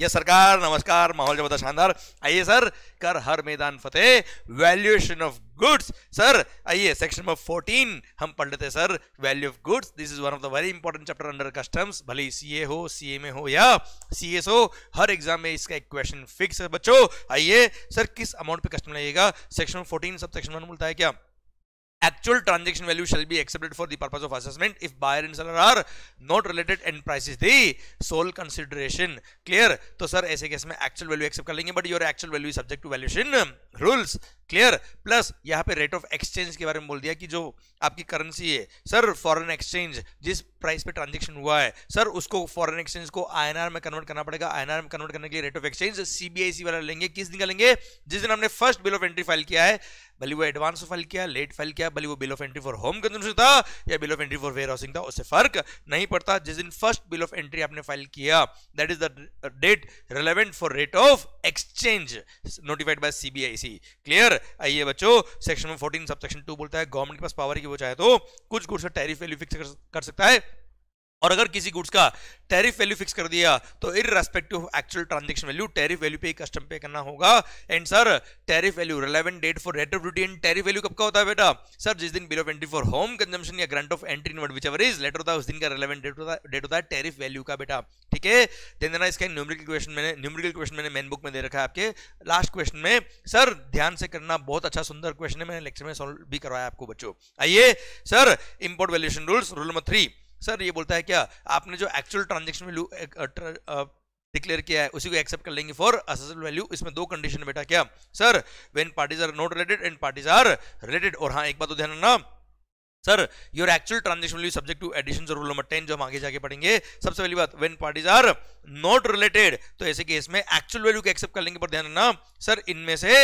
Yes सरकार नमस्कार माहौल जबरदस्त शानदार आइए सर कर हर मैदान फतेह वैल्यूएशन ऑफ गुड्स सर आइए सेक्शन नंबर फोर्टीन हम पढ़ लेते sir value of goods this is one of the very important chapter under customs भले ही सीए हो सीएमए हो या सी हो हर एग्जाम में इसका एक क्वेश्चन फिक्स है बच्चों आइए सर किस अमाउंट पे कस्टम लगेगा section fourteen sub section one बोलता है क्या actual transaction value shall be accepted for the purpose of assessment if buyer and seller are not related and price is the sole consideration clear to sir aise case mein actual value accept kar lenge but your actual value is subject to valuation rules clear plus यहाँ पे rate of exchange के बारे में बोल दिया कि जो आपकी करेंसी है सर फॉरेन एक्सचेंज जिस प्राइस पे ट्रांजेक्शन हुआ है सर उसको फॉरेन एक्सचेंज को आईएनआर में कन्वर्ट करना पड़ेगा आईएनआर में कन्वर्ट करने के लिए रेट ऑफ एक्सचेंज सीबीआईसी वाला लेंगे किस दिन का लेंगे जिस दिन हमने first bill of entry file किया है भले वो एडवांस फाइल किया लेट फाइल किया भले वो bill of entry for home consumption था या bill of entry for warehousing था उससे फर्क नहीं पड़ता जिस दिन फर्स्ट बिल ऑफ एंट्री आपने फाइल किया that is the date relevant for rate of exchange notified by CBIC clear आइए बच्चों section fourteen sub section two बोलता है गवर्नमेंट के पास पावर की वो चाहे तो कुछ गुड्स का टैरिफ वैल्यू फिक्स कर सकता है और अगर किसी गुड्स का टैरिफ वैल्यू फिक्स कर दिया तो इन of actual transaction value tariff value पे कस्टम पे करना होगा and sir tariff value relevant date for rate of duty and tariff value कब का होता है बेटा सर जिस दिन bill of twenty entry for home consumption या grant of entry word which ever is later होता है उस दिन का रिलेवेंट डेट होता है डेट होता है टैरिफ वैल्यू का बेटा ठीक है देना इसका न्यूमरिकल क्वेश्चन मैंने न्यूमरिकल क्वेश्चन मैंने मेन बुक में दे रखा है आपके लास्ट क्वेश्चन में सर ध्यान से करना बहुत अच्छा सुंदर क्वेश्चन है मैंने लेक्चर में सॉल्व भी करवाया आपको बच्चों आइए sir import valuation rules rule number three sir ये बोलता है क्या आपने जो एक्चुअल ट्रांजेक्शन वैल्यू डिक्लेयर किया है उसी को एक्सेप्ट कर लेंगे फॉर असल वैल्यू इसमें दो कंडीशन बेटा क्या sir when parties are not related and parties are related और हाँ एक बात तो ध्यान रखना sir your actual transaction will subject to addition rule number ten जो हम आगे जाके पढ़ेंगे सबसे पहली बात when parties are not related तो ऐसे केस में एक्चुअल वैल्यू को एक्सेप्ट कर लेंगे पर ध्यान देना सर इनमें से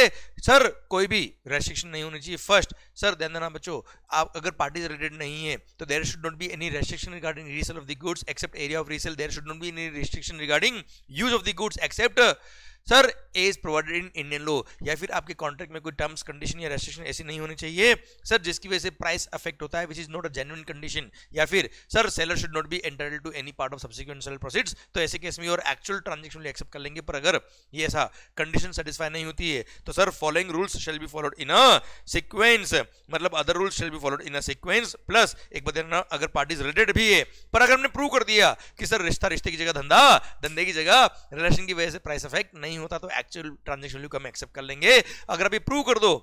सर कोई भी रेस्ट्रिक्शन नहीं होनी चाहिए फर्स्ट सर ध्यान देना बच्चों आप अगर पार्टीज रिलेटेड नहीं है तो there should not be any restriction regarding resale of the goods except area of resale there should not be any restriction regarding use of the goods except sir as provided in Indian law या फिर आपके contract में कोई terms condition या restriction ऐसी नहीं होनी चाहिए सर जिसकी वजह से प्राइस अफेक्ट होता है which is not a genuine condition या फिर sir seller should not be entitled to any part of subsequent sale proceeds तो ऐसे केस में और एक्चुअल ट्रांजेक्शन एक्सेप्ट कर लेंगे पर अगर ये ऐसा कंडीशन सेटिस्फाई नहीं होती है तो sir following rules shall be followed in a sequence मतलब other rules shall be followed in a sequence plus एक बता अगर पार्टीज रिलेटेड भी है पर अगर हमने प्रूव कर दिया कि सर रिश्ता रिश्ते की जगह धंधा धंधे की जगह रिलेशन की वजह से प्राइस अफेक्ट नहीं नहीं होता तो एक्चुअल ट्रांजेक्शन वैल्यू कम एक्सेप्ट कर लेंगे अगर अभी प्रूव कर दो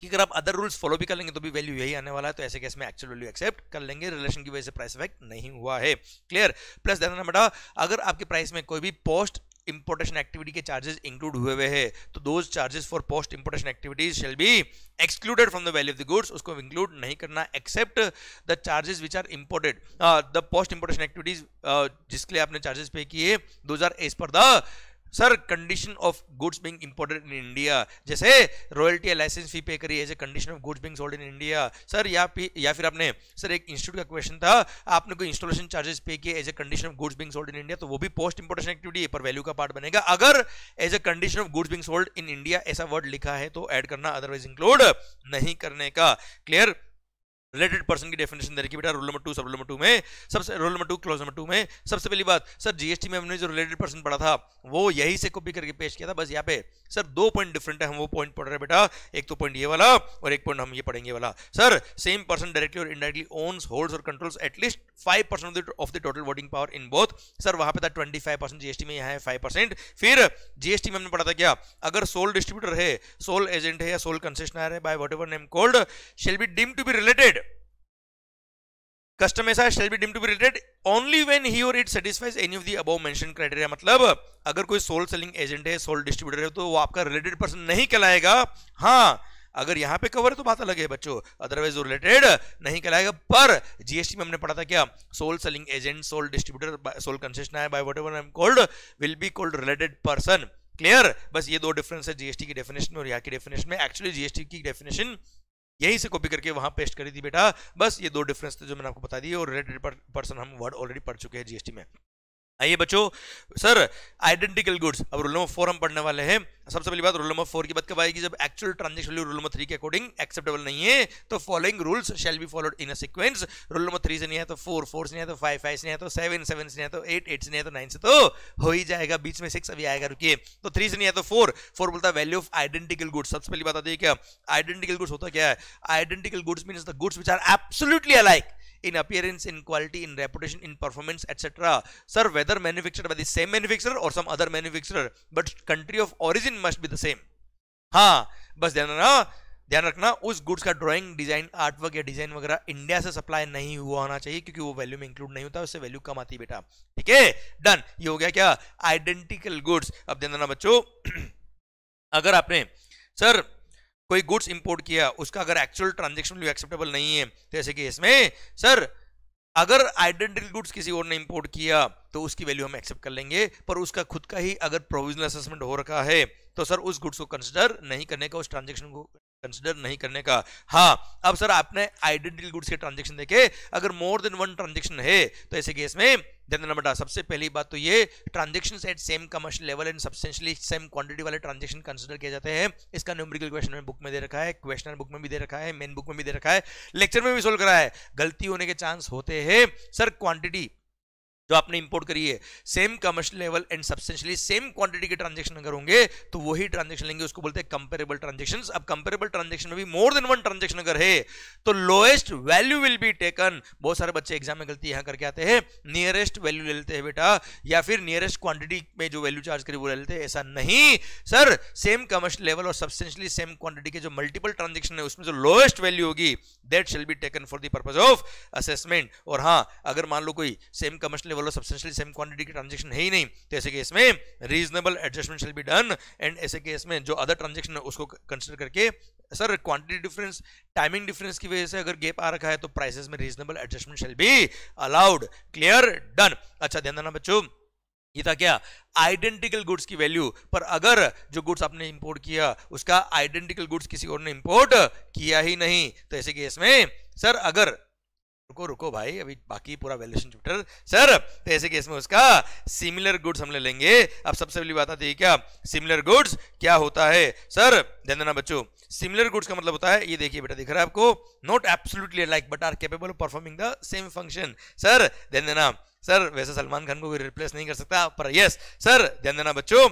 कि अगर आप अदर रूल्स फॉलो भी कर लेंगे तो भी वैल्यू यही आने वाला है तो ऐसे केस में एक्चुअल वैल्यू एक्सेप्ट कर लेंगे रिलेशन की वजह से प्राइस इफेक्ट नहीं हुआ है क्लियर प्लस ध्यान रखना बेटा अगर आपके प्राइस में कोई भी पोस्ट इंपोर्टेशन एक्टिविटी के चार्जेस इंक्लूड हुए हुए हैं तो those charges for post importation activities shall be excluded from the value of the goods उसको इंक्लूड नहीं करना except the charges which are imported the post importation activities जिसके लिए आपने चार्जेस पे किए दो हजार as per the sir condition of goods being imported in India जैसे रॉयल्टी या लाइसेंस फी पे करी as a condition of goods being sold in India sir या या फिर आपने सर एक इंस्टीट्यूट का क्वेश्चन था आपने कोई इंस्टॉलेशन चार्जेस पे किए as a condition of goods being sold in India तो वो भी पोस्ट इंपोर्टेशन एक्टिविटी पर वैल्यू का पार्ट बनेगा अगर as a condition of goods being sold in India ऐसा वर्ड लिखा है तो एड करना अदरवाइज इंक्लूड नहीं करने का क्लियर रिलेटेड पर्सन की डेफिनेशन दे रखी बेटा rule number two sub rule number two में सबसे rule number two clause number two में सबसे पहली बात सर जीएसटी में हमने जो रिलेटेड पर्सन पढ़ा था वो यही से कॉपी करके पेश किया था बस यहाँ पे सर दो पॉइंट डिफरेंट है हम वो पॉइंट पढ़ रहे बेटा एक तो पॉइंट ये वाला और एक पॉइंट हम ये पढ़ेंगे वाला सर सेम पर्सन डायरेक्टली और इनडायरेक्टली ओन्स होल्ड्स और controls at least five percent of the total voting power in both sir वहां पे था ट्वेंटी फाइव परसेंट जीएसटी में यहाँ है फाइव परसेंट फिर जीएसटी में हमने पढ़ा था क्या अगर सोल डिस्ट्रीब्यूटर है सोल एजेंट है या सोल कंसेशनर है by what name called shall be deemed to be related customer ऐसा shall be deemed to be related only when he और it satisfies any of the above mention criteria मतलब अगर कोई sole selling agent है sole distributor है तो वो आपका रिलेटेड पर्सन नहीं कहलाएगा हाँ अगर यहाँ पे कवर है तो बात अलग है बच्चों अदरवाइज रिलेटेड नहीं कहलाएगा पर जीएसटी में हमने पढ़ा था क्या sole selling agent sole distributor sole concessionaire by what ever I am called will be called related person clear बस ये दो डिफरेंस है जीएसटी की डेफिनेशन और यहाँ की डेफिनेशन में एक्चुअली जीएसटी की डेफिनेशन यहीं से कॉपी करके वहां पेस्ट करी थी बेटा बस ये दो डिफरेंस थे जो मैंने आपको बता दिए और रेड पर्सन हम वर्ड ऑलरेडी पढ़ चुके हैं जीएसटी में आइए बच्चों सर आइडेंटिकल गुड्स अब रूल नंबर फोर हम पढ़ने वाले हैं सबसे पहली बात रूल नंबर फोर की बात कब आएगी जब actual transaction value rule number three के अकॉर्डिंग एक्सेप्टेबल नहीं है तो following rules shall be followed in a sequence rule number three से नहीं है तो फोर फोर से नहीं है तो फाइव फाइव से नहीं है तो सेवन सेवन से नहीं है तो एट एट से नहीं है तो नाइन से तो हो ही जाएगा बीच में सिक्स अभी आएगा रुकी तो थ्री से नहीं है तो फोर फोर बोलता है वैल्यू ऑफ आइडेंटिकल गुड्स सबसे पहली बात आती है क्या आइडेंटिकल गुड्स होता क्या है identical goods mean the goods which are absolutely alike in appearance, in quality, in reputation, in performance, etc. Sir, whether manufactured by the same manufacturer or some other manufacturer, but country of origin must be the same. हाँ बस ध्यान रखना ध्यान रखना उस goods का drawing design artwork या design वगैरह इंडिया से सप्लाई नहीं हुआ होना चाहिए क्योंकि वो वैल्यू में इंक्लूड नहीं होता उससे वैल्यू कम आती बेटा ठीक है डन ये हो गया क्या आइडेंटिकल गुड्स अब ध्यान देना बच्चों अगर आपने सर कोई गुड्स इंपोर्ट किया उसका अगर एक्चुअल ट्रांजेक्शन वैल्यू एक्सेप्टेबल नहीं है तो ऐसे केस में सर अगर आइडेंटिकल गुड्स किसी और ने इंपोर्ट किया तो उसकी वैल्यू हम एक्सेप्ट कर लेंगे पर उसका खुद का ही अगर प्रोविजनल असेसमेंट हो रखा है तो सर उस गुड्स को कंसिडर नहीं करने का उस ट्रांजेक्शन को कंसिडर नहीं करने का हाँ अब सर आपने आइडेंटिटी गुड्स के ट्रांजेक्शन देखे अगर मोर देन वन ट्रांजेक्शन है तो ऐसे केस में देना बेटा सबसे पहली बात तो ये transaction at same commercial level and substantially same quantity वाले ट्रांजेक्शन कंसिडर किए जाते हैं इसका न्यूमेरिकल क्वेश्चन में बुक में दे रखा है क्वेश्चन बुक में भी दे रखा है मेन बुक में भी दे रखा है लेक्चर में भी सोल्व करा है गलती होने के चांस होते हैं सर क्वांटिटी जो आपने इंपोर्ट करी है same commercial level and substantially same quantity के ट्रांजेक्शन अगर होंगे तो वही ट्रांजेक्शन लेंगे उसको बोलते हैं कंपेरेबल ट्रांजेक्शन अब कंपेरेबल ट्रांजेक्शन में भी मोर देन वन ट्रांजेक्शन अगर है तो lowest value will be taken बहुत सारे बच्चे एग्जाम में गलती यहाँ करके आते हैं नियरेस्ट वैल्यू ले लेते हैं बेटा या फिर नियरेस्ट क्वांटिटी में जो वैल्यू चार्ज करी वो ले लेते हैं ऐसा नहीं सर सेम कमर्शियल लेवल और सब्सटेंशियली सेम क्वांटिटी के जो मल्टीपल ट्रांजेक्शन है उसमें जो लोएस्ट वैल्यू होगी that shall be taken for the purpose of assessment और हाँ अगर मान लो कोई सेम कमर्शियल लेवल और सब्सटेंशियली सेम क्वांटिटी के ट्रांजेक्शन है ही नहीं तो ऐसे केस में reasonable adjustment shall be done and ऐसे केस में जो अदर ट्रांजेक्शन है उसको कंसिडर करके sir quantity difference timing difference की वजह से अगर गैप आ रखा है तो प्राइसेस में reasonable adjustment shall be allowed clear done अच्छा ध्यान देना बच्चों ये था क्या आइडेंटिकल गुड्स की वैल्यू पर अगर जो गुड्स आपने इंपोर्ट किया उसका आइडेंटिकल गुड्स किसी और ने इंपोर्ट किया ही नहीं तो ऐसे केस में सर अगर रुको रुको भाई अभी बाकी पूरा वैल्यूशन चैप्टर सर तो ऐसे केस में उसका सिमिलर गुड्स हम ले लेंगे अब सबसे पहली बात आती है क्या सिमिलर गुड्स क्या होता है सर ध्यान देना बच्चों सिमिलर गुड्स का मतलब होता है ये देखिए बेटा दिख रहा है आपको not absolutely like but are capable of performing the same function sir ध्यान देना सर वैसे सलमान खान को रिप्लेस नहीं कर सकता पर यस सर ध्यान देना बच्चों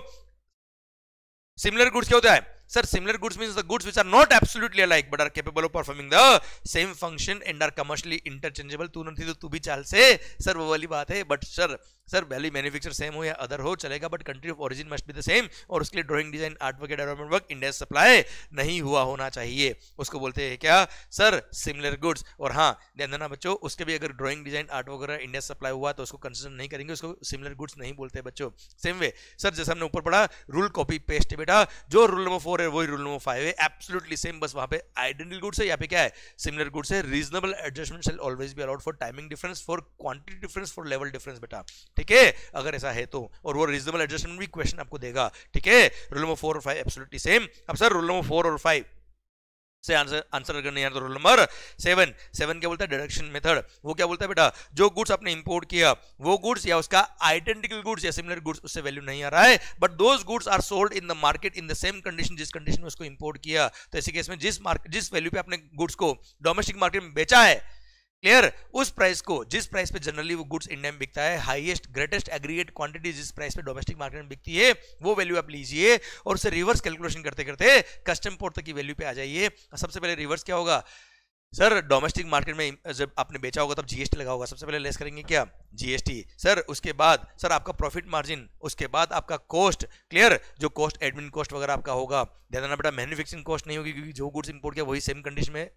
सिमिलर गुड्स क्या होता है Sir, similar goods means the goods which are not absolutely alike but are capable of performing the same function and are commercially interchangeable. तू नहीं तो तू भी चाल से सर वो वाली बात है but sir सर वैली मैन्युफैक्चर सेम हो या अदर हो चलेगा but country of origin must be the same और उसके लिए drawing design art work development work India supply नहीं हुआ होना चाहिए उसको बोलते हैं क्या सर सिमिलर गुड्स और हाँ ध्यान देना बच्चों उसके भी अगर ड्रॉइंग डिजाइन आर्ट वगैरह इंडिया सप्लाई हुआ तो उसको कंसिडर नहीं करेंगे उसको सिमिलर गुड्स नहीं बोलते बच्चों सेम वे सर जैसे हमने ऊपर पढ़ा रूल कॉपी पेस्ट है बेटा जो रूल नंबर फोर है वही रूल नंबर फाइव है एब्सोलूटली सेम बस वहाँ पे आइडेंटिकल गुड्स है यहाँ पे क्या है सिमिलर गुड्स है reasonable adjustment shall always be allowed for timing difference for quantity difference for level difference बेटा ठीक है अगर ऐसा है तो और वो रीजनेबल एडजस्टमेंट भी क्वेश्चन आपको देगा ठीक है रूल नंबर फोर और फाइव एब्सोल्युटली सेम अब सर रूल नंबर फोर और फाइव से आंसर आंसर करने यार तो रूल नंबर सेवन सेवन क्या बोलता है डिडक्शन मेथड वो क्या बोलता है बेटा जो गुड्स आपने इंपोर्ट किया वो गुड्स या उसका आइडेंटिकल गुड्स या सिमिलर गुड्स उससे वैल्यू नहीं आ रहा है but those goods are sold in the market in the same condition जिस कंडीशन में उसको इंपोर्ट किया तो ऐसे केस में जिस मार्केट जिस वैल्यू पे आपने गुड्स को डोमेस्टिक मार्केट में बेचा है क्लियर उस प्राइस को जिस प्राइस पे जनरली वो गुड्स इंडिया में बिकता है हाईएस्ट ग्रेटेस्ट एग्रीगेट क्वांटिटी जिस प्राइस पे डोमेस्टिक मार्केट में बिकती है वो वैल्यू आप लीजिए और उसे रिवर्स कैलकुलेशन करते करते कस्टम पोर्ट तक की वैल्यू पे आ जाइए सबसे पहले रिवर्स क्या होगा सर डोमेस्टिक मार्केट में जब आपने बेचा होगा तब जीएसटी लगा होगा सबसे पहले लेस करेंगे क्या जीएसटी सर उसके बाद सर आपका प्रॉफिट मार्जिन उसके बाद आपका कॉस्ट क्लियर जो कॉस्ट एडमिन कॉस्ट वगैरह आपका होगा ध्यान देना बेटा मैन्युफैक्चरिंग कॉस्ट नहीं होगी क्योंकि जो गुड्स इंपोर्ट किया वही सेम कंडीशन में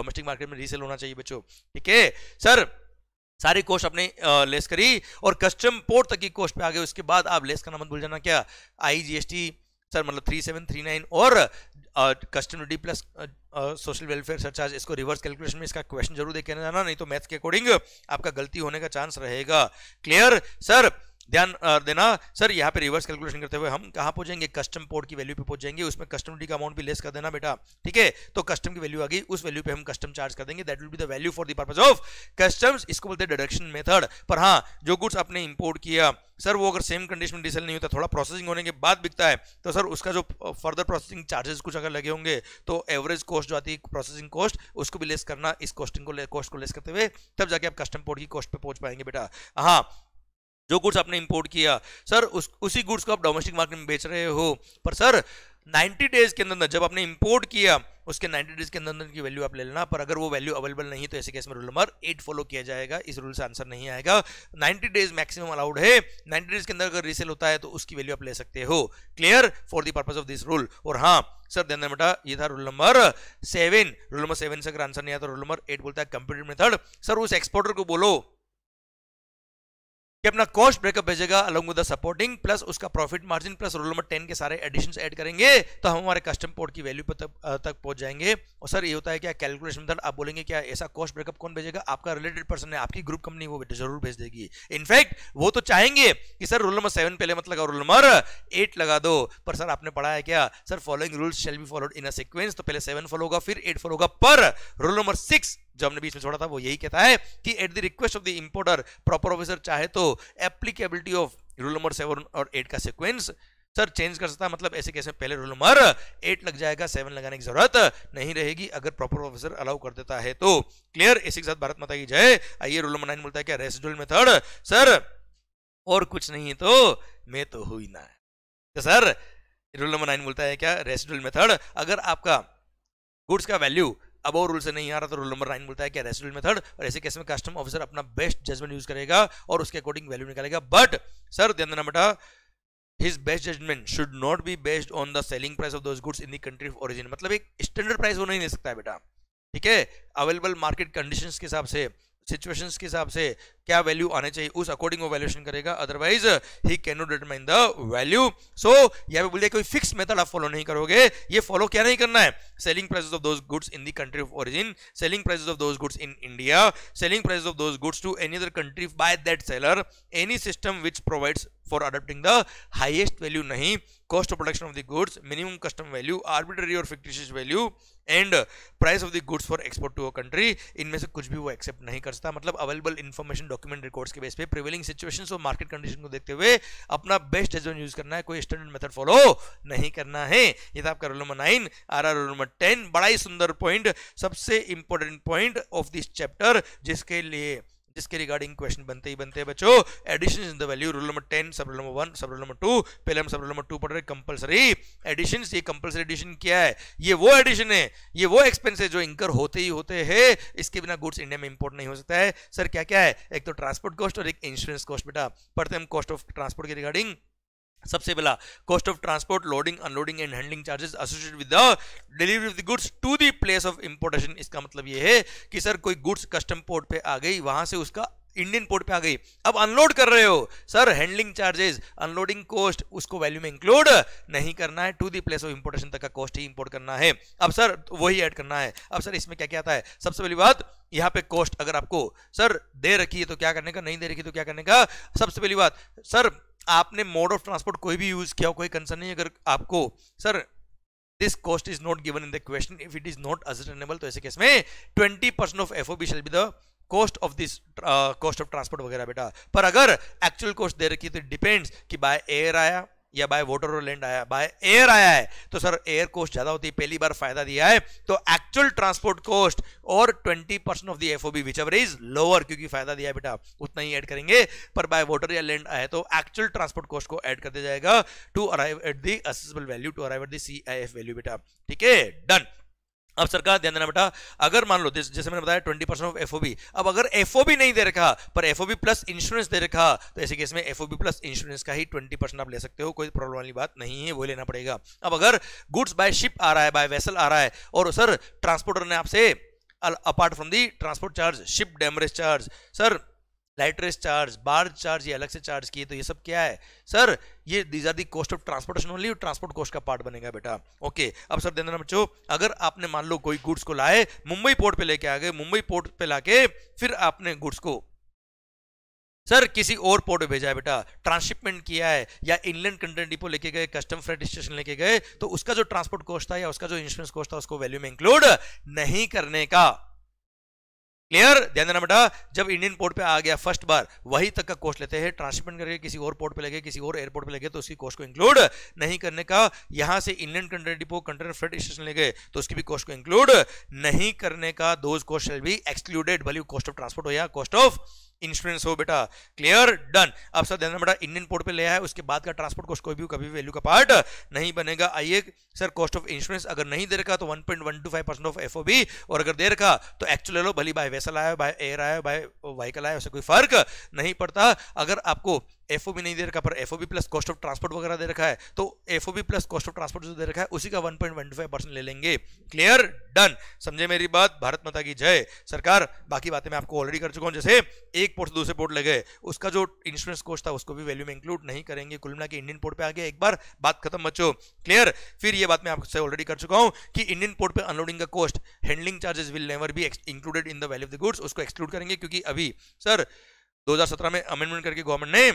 डोमेस्टिक मार्केट में रीसेल होना चाहिए बच्चों ठीक है सर सारी कोस्ट अपने लेस करी और कस्टम पोर्ट तक की कोस्ट पे आ गए उसके बाद आप लेस करना मत भूल जाना क्या आई सर मतलब थ्री सेवन थ्री नाइन और custom duty plus social welfare surcharge इसको रिवर्स कैलकुलेशन में इसका क्वेश्चन जरूर देखने जाना नहीं तो मैथ्स के अकॉर्डिंग आपका गलती होने का चांस रहेगा क्लियर सर ध्यान देना सर यहाँ पे रिवर्स कैलकुलेशन करते हुए हम कहाँ पहुंचेंगे कस्टम पोर्ट की वैल्यू पे पहुंच जाएंगे उसमें कस्टम ड्यूटी का अमाउंट भी लेस कर देना बेटा ठीक है तो कस्टम की वैल्यू आ गई उस वैल्यू पे हम कस्टम चार्ज कर देंगे that will be the value for the purpose of customs इसको बोलते हैं डिडक्शन मेथड पर हाँ जो गुड्स आपने इंपोर्ट किया सर वो अगर सेम कंडीशन में डीसेल नहीं होता थोड़ा प्रोसेसिंग होने के बाद बिकता है तो सर उसका जो फर्दर प्रोसेसिंग चार्जेस कुछ अगर लगे होंगे तो एवरेज कॉस्ट जो आती है प्रोसेसिंग कॉस्ट उसको भी लेस करना इस कॉस्टिंग को कॉस्ट को लेस करते हुए तब जाके आप कस्टम पोर्ट की कॉस्ट पे पहुंच पाएंगे बेटा हाँ जो गुड्स आपने इंपोर्ट किया सर उस उसी गुड्स को आप डोमेस्टिक मार्केट में बेच रहे हो पर सर 90 डेज के अंदर जब आपने इंपोर्ट किया उसके 90 डेज के अंदर की वैल्यू आप ले लेना पर अगर वो वैल्यू अवेलेबल नहीं तो ऐसे केस में रूल नंबर एट फॉलो किया जाएगा इस रूल से आंसर नहीं आएगा 90 डेज मैक्सिमम अलाउड है 90 डेज के अंदर अगर रीसेल होता है तो उसकी वैल्यू आप ले सकते हो clear for the purpose of this rule और हाँ सर ध्यान बेटा ये था rule number seven rule number seven से अगर आंसर नहीं आया तो रूल नंबर एट बोलता है कंप्यूटर मेथड सर उस एक्सपोर्टर को बोलो कि अपना कॉस्ट ब्रेकअप भेजेगा अलोंग विद सपोर्टिंग प्लस उसका profit margin plus rule number ten के सारे एडिशन ऐड करेंगे तो हम हमारे कस्टम पोर्ट की वैल्यू तक, तक पहुंच जाएंगे और सर ये होता है क्या कैलकुलेशन मेथड आप बोलेंगे क्या ऐसा कॉस्ट ब्रेकअप कौन भेजेगा आपका रिलेटेड पर्सन है आपकी ग्रुप कंपनी वो जरूर भेज देगी इनफैक्ट वो तो चाहेंगे कि सर रोल नंबर सेवन पहले मत रोल नंबर एट लगा दो पर सर आपने पढ़ाया क्या sir following rules shall be followed in a sequence तो पहले सेवन फॉलो होगा फिर एट फॉलो होगा पर रोल नंबर सिक्स जो हमने बीच में छोड़ा था वो यही कहता है कि at the request of the importer proper officer चाहे तो applicability of rule number seven और एट का सिक्वेंस सर चेंज कर सकता है मतलब ऐसे कैसे पहले रूल नंबर एट लग जाएगा सेवन लगाने की जरूरत नहीं रहेगी अगर प्रॉपर ऑफिसर अलाउ कर देता है तो क्लियर इसी के साथ भारत माता की जय आइए रूल नंबर नाइन बोलता है क्या रेसिडुअल मेथड सर और कुछ नहीं तो मैं तो हुई ना तो सर रूल नंबर नाइन बोलता है क्या रेसिडुअल मेथड अगर आपका गुड्स का वैल्यू अबो रूल से नहीं आ रहा तो रूल नंबर नाइन बोलता है कि रेसिडेंट मेथड और ऐसे केस में कस्टम ऑफिसर अपना बेस्ट जजमेंट यूज करेगा और उसके अकॉर्डिंग वैल्यू निकालेगा बट सर ध्यान देना बेटा his best judgment should not be based on the selling price of those goods in the country of origin मतलब एक स्टैंडर्ड प्राइस वो नहीं ले सकता है बेटा ठीक है अवेलेबल मार्केट कंडीशंस के हिसाब से सिचुएशंस के हिसाब से क्या वैल्यू आने चाहिए उस अकॉर्डिंग वो वैल्यूएशन करेगा otherwise he can not determine the value so यहाँ पे बोलिए कोई फिक्स मेथड आप फॉलो नहीं करोगे ये फॉलो क्या नहीं करना है selling prices of those goods in the country of origin selling prices of those goods in India selling prices of those goods to any other country by that seller any system which provides for adopting the highest value नहीं cost of production of the goods minimum custom value arbitrary or fictitious value and price of the goods for export to a country इनमें से कुछ भी वो accept नहीं कर सकता मतलब अवेलेबल इन्फॉर्मेशन डॉक्यूमेंट रिकॉर्ड्स के बेस पे प्रिवेलिंग सिचुएशन और मार्केट कंडीशन को देखते हुए अपना बेस्ट जजमेंट यूज करना है कोई स्टैंडर्ड मेथड फॉलो नहीं करना है ये था आपका rule number nine or or rule number ten बड़ा ही सुंदर पॉइंट सबसे important point of this chapter जिसके लिए जिसके रिगार्डिंग क्वेश्चन बनते ही बनते हैं बच्चों addition in the value rule number ten sub rule number one sub rule number two पहले हम सब रूल नंबर टू पढ़ रहे कंपलसरी एडिशन ये कंपलसरी एडिशन क्या है ये वो एडिशन है ये वो एक्सपेंस है जो इंकर होते ही होते हैं इसके बिना गुड्स इंडिया में इंपोर्ट नहीं हो सकता है सर क्या क्या है एक तो ट्रांसपोर्ट कॉस्ट और एक इंश्योरेंस कॉस्ट बेटा पढ़ते हम कॉस्ट ऑफ ट्रांसपोर्ट के रिगार्डिंग सबसे पहला cost of transport loading unloading and handling charges associated with the delivery of the goods to the place of importation इसका मतलब यह है कि सर कोई गुड्स कस्टम पोर्ट पे आ गई वहां से उसका इंडियन पोर्ट पे आ गई अब अनलोड कर रहे हो sir handling charges unloading cost उसको वैल्यू में इंक्लूड नहीं करना है to the place of importation तक का कॉस्ट ही इंपोर्ट करना है अब सर वही ऐड करना है अब सर इसमें क्या क्या आता है सबसे पहली बात यहां पे कॉस्ट अगर आपको सर दे रखी है तो क्या करने का नहीं दे रखी तो क्या करने का सबसे पहली बात सर आपने मोड ऑफ ट्रांसपोर्ट कोई भी यूज़ किया हो कोई कंसर्न नहीं अगर आपको sir this cost is not given in the question if it is not ascertainable तो ऐसे केस में twenty percent of F O B shall be the cost of this cost of transport वगैरह बेटा पर अगर एक्चुअल कॉस्ट दे रखी तो depends कि बाय एयर आया या बाय वाटर और लैंड आया बाय एयर आया है तो सर एयर कोस्ट ज्यादा होती है पहली बार फायदा दिया है तो एक्चुअल ट्रांसपोर्ट कोस्ट और 20 percent of the above which ever is lower क्योंकि फायदा दिया है बेटा उतना ही ऐड करेंगे पर बाय वाटर या लैंड आया तो एक्चुअल ट्रांसपोर्ट कोस्ट को एड कर दिया जाएगा to arrive at the value to arrive at the C value बेटा ठीक है डन अब सरकार ध्यान देना बेटा अगर मान लो जैसे मैंने बताया ट्वेंटी परसेंट ऑफ एफओबी अब अगर एफओबी नहीं दे रखा पर एफओबी प्लस इंश्योरेंस दे रखा तो ऐसे केस में एफओबी प्लस इंश्योरेंस का ही ट्वेंटी परसेंट आप ले सकते हो कोई प्रॉब्लम वाली बात नहीं है वो लेना पड़ेगा अब अगर गुड्स बाय शिप आ रहा है बाय वेसल आ रहा है और सर ट्रांसपोर्टर ने आपसे apart from the transport charge ship demurrage charge sir lighterage charge barge charge ये अलग से चार्ज किए तो ये सब क्या है सर ये these are the cost of transportation only transport cost का पार्ट बनेगा बेटा ओके अब सर देना बच्चों अगर आपने मान लो कोई गुड्स को लाए मुंबई पोर्ट पे लेके आ गए मुंबई पोर्ट पे लाके फिर आपने गुड्स को सर किसी और पोर्ट पर भेजा है बेटा ट्रांसशिपमेंट किया है या इनलैंड कंटेंट डिपो लेके गए कस्टम फ्रेट स्टेशन लेके गए तो उसका जो ट्रांसपोर्ट कॉस्ट था या उसका जो इंश्योरेंस कॉस्ट था उसको वैल्यू में इंक्लूड नहीं करने का क्लियर ध्यान देना बेटा जब इंडियन पोर्ट पे आ गया फर्स्ट बार वही तक का कोस्ट लेते हैं ट्रांसमिट करके किसी और पोर्ट पे लगे किसी और एयरपोर्ट पे लगे तो उसकी कोस्ट को इंक्लूड नहीं करने का यहां से Indian container depot container freight station ले गए तो उसकी भी कोस्ट को इंक्लूड नहीं करने का दोज कोस्ट शेल भी एक्सक्लूडेड वाली कॉस्ट ऑफ ट्रांसपोर्ट हो या कॉस्ट ऑफ इंश्योरेंस हो बेटा क्लियर डन आप सर ध्यान बेटा इंडियन पोर्ट पे ले आया उसके बाद का ट्रांसपोर्ट कॉस्ट कोई भी कभी वैल्यू का पार्ट नहीं बनेगा आइए सर कॉस्ट ऑफ इंश्योरेंस अगर नहीं दे रखा तो 1.125 परसेंट ऑफ एफ और अगर दे रखा तो एक्चुअल ले लो भली बाय वैसा आया बाय एयर आया बाय वाइकल आया उससे कोई फर्क नहीं पड़ता अगर आपको एफ ओ भी नहीं दे रखा पर F B plus cost of transport वगैरह दे रखा है तो F B plus cost of transport जो दे रखा है उसी का वन पॉइंट फाइव परसेंट ले लेंगे क्लियर डन समझे मेरी बात भारत माता की जय सरकार बाकी बातें मैं आपको ऑलरेडी कर चुका हूं जैसे एक पोर्ट से दूसरे पोर्ट ले गए उसका जो इंश्योरेंस कोस्ट था उसको भी वैल्यू में इंक्लूड नहीं करेंगे कुल मिला के इंडियन पोर्ट पर आ गया एक बार बात खत्म बचो क्लियर फिर ये बात मैं आपसे ऑलरेडी कर चुका हूँ कि इंडियन पोर्ट पर अनलोडिंग का cost handling charges will never be included in the value of the goods उसको एक्सक्लूड करेंगे क्योंकि अभी सर 2017 में अमेंडमेंट करके गवर्नमेंट ने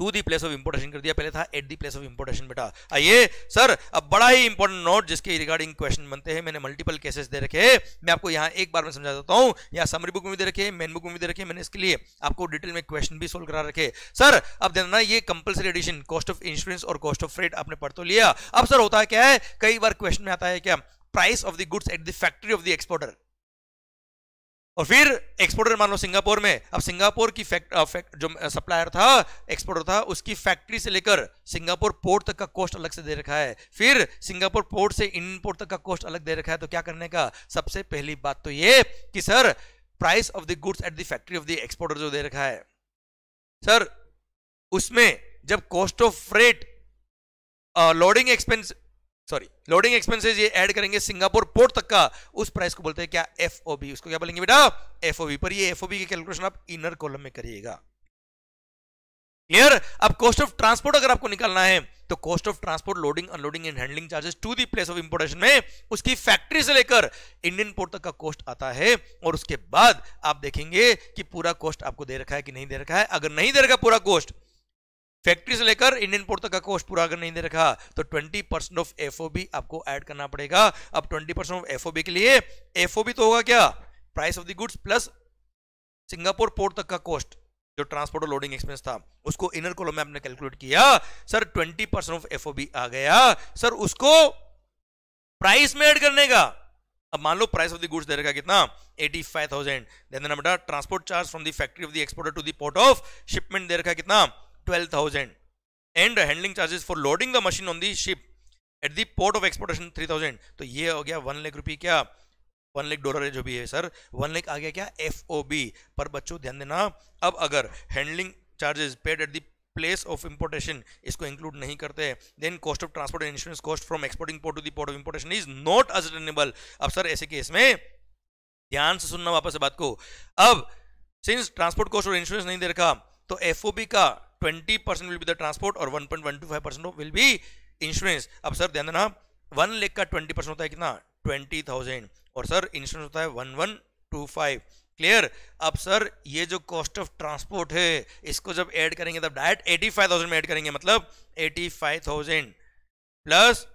to the place of importation कर दिया पहले था at the place of importation बेटा आइए सर अब बड़ा ही इंपॉर्टेंट नोट जिसके रिगार्डिंग क्वेश्चन बनते हैं मैंने मल्टीपल केसेस दे रखे मैं आपको यहाँ एक बार में समझा देता हूँ यहाँ समरी बुक में भी दे रखे मेन बुक में भी दे रखे मैंने इसके लिए आपको डिटेल में क्वेश्चन भी सोल्व करा रखे सर अब देना ये compulsory addition cost of insurance और कॉस्ट ऑफ फ्रेट आपने पढ़ तो लिया अब सर होता है क्या है कई बार क्वेश्चन में आता है क्या price of the goods at the factory of the exporter और फिर एक्सपोर्टर मान लो सिंगापुर में अब सिंगापुर की फैक्ट, जो सप्लायर था एक्सपोर्टर था उसकी फैक्ट्री से लेकर सिंगापुर पोर्ट तक का कॉस्ट अलग से दे रखा है फिर सिंगापुर पोर्ट से इनपोर्ट तक का कॉस्ट अलग दे रखा है तो क्या करने का सबसे पहली बात तो ये कि sir price of the goods at the factory of the exporter जो दे रखा है सर उसमें जब cost of freight loading expense sorry loading expenses ये ऐड करेंगे सिंगापुर पोर्ट तक का उस प्राइस को बोलते हैं क्या एफओबी उसको क्या बोलेंगे बेटा एफओबी पर ये एफओबी की कैलकुलेशन आप इनर कॉलम में करिएगा क्लियर अब कॉस्ट ऑफ ट्रांसपोर्ट अगर आपको निकालना है तो cost of transport loading unloading and handling charges to the place of importation में उसकी फैक्ट्री से लेकर इंडियन पोर्ट तक का कॉस्ट आता है और उसके बाद आप देखेंगे कि पूरा कॉस्ट आपको दे रखा है कि नहीं दे रखा है अगर नहीं दे रखा पूरा कॉस्ट फैक्ट्री से लेकर इंडियन पोर्ट तक का पूरा अगर नहीं दे रखा तो 20 परसेंट ऑफ एफ आपको ऐड करना पड़ेगा अब 20 परसेंट ऑफ एफ के लिए एफ तो होगा क्या price of the goods plus Singapore port तक का कोस्ट जो ट्रांसपोर्ट और लोडिंग एक्सपेंस था उसको इनर कॉलम में आपने कैलकुलेट किया सर 20 परसेंट ऑफ एफ आ गया सर उसको प्राइस में एड करने का अब मान लो प्राइस ऑफ द गुड्स दे रखा कितना 85000 देन बेटा transport charge from the factory of the exporter to the port of shipment दे रखा कितना 12,000 and handling charges for loading the machine on the ship at the port of exportation three thousand तो ये हो गया one लेख रुपये क्या वन लेख डॉलर है जो भी है सर वन लेख आ गया क्या एफ ओ बी पर बच्चों ध्यान देना अब अगर handling charges paid at the place of importation इसको इंक्लूड नहीं करते then cost of transport and insurance cost from exporting port to port of importation is not ascertainable अब सर ऐसे केस में ध्यान से सुनना वापस बात को अब सिंस ट्रांसपोर्ट कॉस्ट और इंश्योरेंस नहीं दे रखा तो एफ का twenty percent will be the transport और one point one two five percent will be insurance अब सर ध्यान देना वन लेख का ट्वेंटी परसेंट होता है कितना ट्वेंटी थाउजेंड और सर इंश्योरेंस होता है one one two five clear अब सर ये जो कॉस्ट ऑफ ट्रांसपोर्ट है इसको जब ऐड करेंगे तब डायरेक्ट एटी फाइव थाउजेंड में ऐड करेंगे मतलब eighty five thousand plus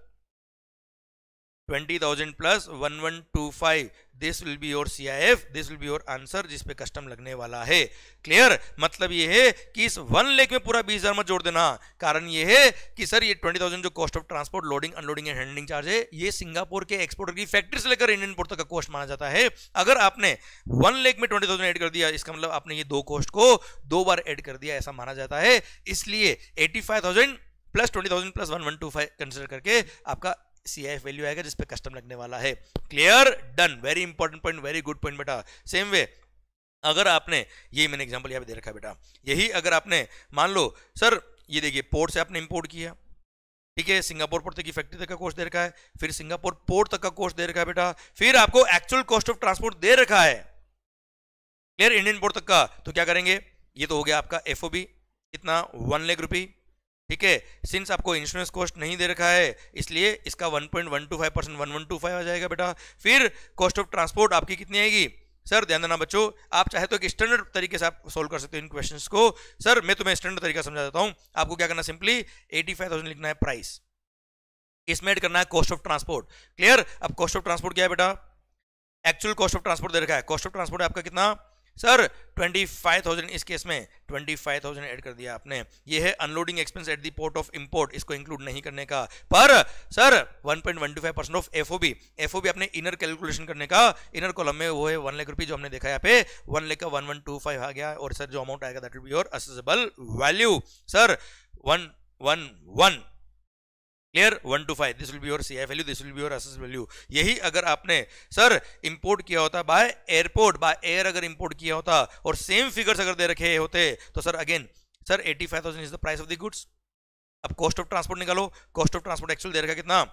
twenty thousand plus one one two five this will be your C I F this will be your answer जिसपे custom लगने वाला है क्लियर मतलब ये है कि इस वन लेख में पूरा बीस हजार मत जोड़ देना कारण ये है कि सर ये ट्वेंटी थाउजेंड जो cost of transport loading unloading and handling charge है ये सिंगापुर के एक्सपोर्टर की फैक्ट्री से लेकर इंडियन पोर्ट तक का कॉस्ट माना जाता है अगर आपने वन लेख में ट्वेंटी थाउजेंड एड कर दिया इसका मतलब आपने ये दो कॉस्ट को दो बार एड कर दिया ऐसा माना जाता है इसलिए eighty five thousand plus twenty thousand plus one one two five consider करके आपका सी आई एफ वैल्यू आएगा जिसपे कस्टम लगने वाला है clear done very important point very good point बेटा सेम वे अगर आपने यही मैंने एग्जाम्पल यहाँ पे दे रखा है बेटा यही अगर आपने मान लो सर ये देखिए पोर्ट से आपने इम्पोर्ट किया ठीक है सिंगापुर पोर्ट तक की फैक्ट्री तक का कोर्स दे रखा है फिर सिंगापुर पोर्ट तक का कोर्स दे रखा है बेटा फिर आपको एक्चुअल कॉस्ट ऑफ ट्रांसपोर्ट दे रखा है क्लियर इंडियन पोर्ट तक का तो क्या करेंगे ये तो हो गया आपका एफ कितना वन लेख रुपी ठीक है सिंस आपको इंश्योरेंस कॉस्ट नहीं दे रखा है इसलिए इसका 1.125 परसेंट वन आ जाएगा बेटा फिर कॉस्ट ऑफ ट्रांसपोर्ट आपकी कितनी आएगी सर ध्यान देना बच्चों आप चाहे तो एक स्टैंडर्ड तरीके से आप सोल्व कर सकते हो इन क्वेश्चन को सर मैं तुम्हें स्टैंडर्ड तरीका समझा देता हूँ आपको क्या करना सिंपली एटी फाइव थाउजेंड लिखना है प्राइस इसमें एड करना है कॉस्ट ऑफ ट्रांसपोर्ट क्लियर अब कॉस्ट ऑफ ट्रांसपोर्ट क्या है बेटा एक्चुअल कॉस्ट ऑफ ट्रांसपोर्ट दे रखा है कॉस्ट ऑफ ट्रांसपोर्ट आपका कितना सर ट्वेंटी फाइव थाउजेंड इस केस में ट्वेंटी फाइव थाउजेंड ऐड कर दिया आपने ये है unloading expense at the port of import इसको इंक्लूड नहीं करने का पर sir one point one two five percent of F O B F O B आपने इनर कैलकुलेशन करने का इनर कॉलम में वो है वन लाख रुपीज जो हमने देखा यहाँ पे वन लेख का वन वन टू फाइव आ गया और सर जो अमाउंट आएगा that will be your assessable value sir one one one clear one two five this will be your C I value this will be your S value यही अगर आपने sir import किया होता by airport by air अगर import किया होता और same figures अगर दे रखे होते तो sir again sir eighty five thousand is the price of the goods अब कॉस्ट ऑफ ट्रांसपोर्ट निकालो कॉस्ट ऑफ ट्रांसपोर्ट एक्चुअल दे रखा कितना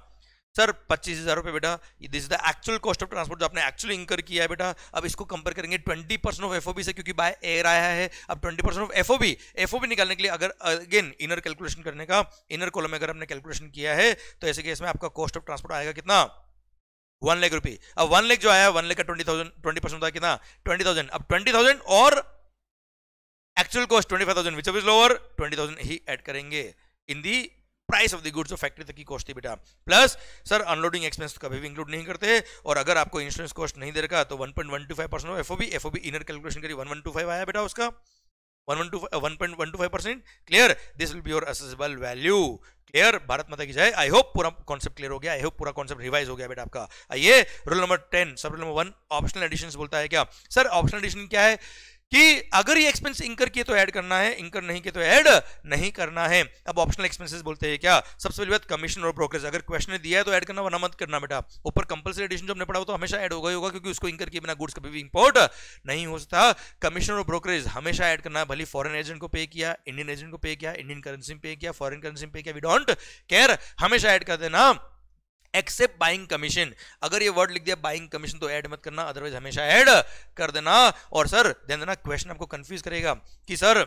सर पच्चीस हज़ार रुपये बेटा this the actual cost of transport जो आपने एक्चुअली इंकर किया है बेटा अब इसको कंपेयर करेंगे ट्वेंटी परसेंट ऑफ एफओबी से क्योंकि बाय एयर आया है अब twenty percent of F O B F O B निकालने के लिए अगर अगेन इनर कैलकुलेशन करने का इनर कॉलम में अगर आपने कैलकुलेशन किया है तो ऐसे केस में आपका कॉस्ट ऑफ ट्रांसपोर्ट आएगा कितना वन लाख रुपी अब वन लाख जो आया वन लाख का ट्वेंटी थाउजेंड ट्वेंटी परसेंट होता कितना ट्वेंटी थाउजेंड अब ट्वेंटी थाउजेंड और actual cost twenty five thousand which is lower twenty thousand ही एड करेंगे in the price of the goods of factory तक की कॉस्ट थी बेटा प्लस सर अनलोडिंग एक्सपेंस कभी भी इंक्लूड नहीं करते और अगर आपको इंश्योरेंस कॉस्ट नहीं दे रखा तो one point one two five percent F F O B F O B inner calculation करी वन वन टू फाइव आया बेटा उसका one one one one two two point five percent clear this will be your assessable value clear Bharat Mata की जाए I hope पूरा concept clear हो गया I hope पूरा कॉन्सेप्ट रिवाइज हो गया बेटा आपका आइए rule number ten sub rule number one optional addition बोलता है क्या सर ऑप्शनल एडिशन क्या है कि अगर ये एक्सपेंस इंकर किए तो ऐड करना है इंकर नहीं किए तो ऐड नहीं करना है अब ऑप्शनल एक्सपेंसेस बोलते हैं क्या सबसे पहले बात कमीशन और ब्रोकरेज अगर क्वेश्चन दिया है तो ऐड करना वरना मत करना बेटा ऊपर कंपलसरी एडिशन जो हमने पढ़ा तो हमेशा ऐड होगा ही होगा क्योंकि उसको इंकर किए बिना गुड्स कभी भी इंपोर्ट नहीं हो सकता कमीशन और ब्रोकरेज हमेशा ऐड करना है भले फॉरन एजेंट को पे किया इंडियन एजेंट को पे किया इंडियन करेंसी में पे किया फॉरन करेंसी में पे किया वी डोंट केयर हमेशा ऐड कर देना एक्सेप्ट बाइंग कमीशन अगर ये वर्ड लिख दिया बाइंग कमीशन तो ऐड मत करना अदरवाइज हमेशा ऐड कर देना और सर ध्यान देना क्वेश्चन आपको कंफ्यूज करेगा कि सर